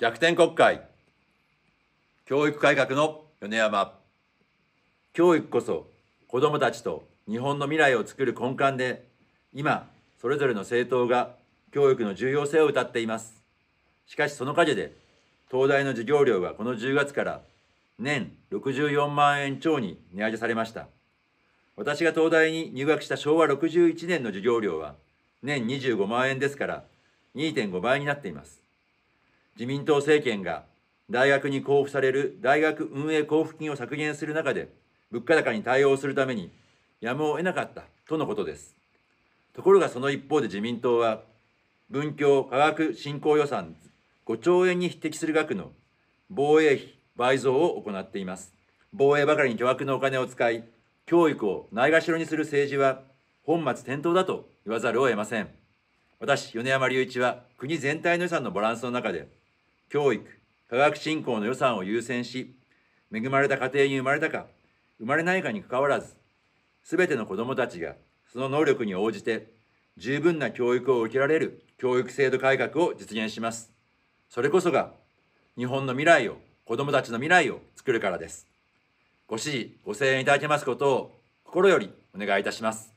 逆転国会教育改革の米山教育こそ子どもたちと日本の未来をつくる根幹で今それぞれの政党が教育の重要性を謳っていますしかしその陰で東大の授業料がこの10月から年64万円超に値上げされました私が東大に入学した昭和61年の授業料は年25万円ですから2.5倍になっています自民党政権が大学に交付される大学運営交付金を削減する中で物価高に対応するためにやむを得なかったとのことですところがその一方で自民党は文教科学振興予算5兆円に匹敵する額の防衛費倍増を行っています防衛ばかりに巨額のお金を使い教育をないがしろにする政治は本末転倒だと言わざるを得ません私米山隆一は国全体の予算のバランスの中で教育、科学振興の予算を優先し、恵まれた家庭に生まれたか、生まれないかにかかわらず、すべての子どもたちがその能力に応じて十分な教育を受けられる教育制度改革を実現します。それこそが日本の未来を、子どもたちの未来を作るからです。ご支持、ご声援いただけますことを心よりお願いいたします。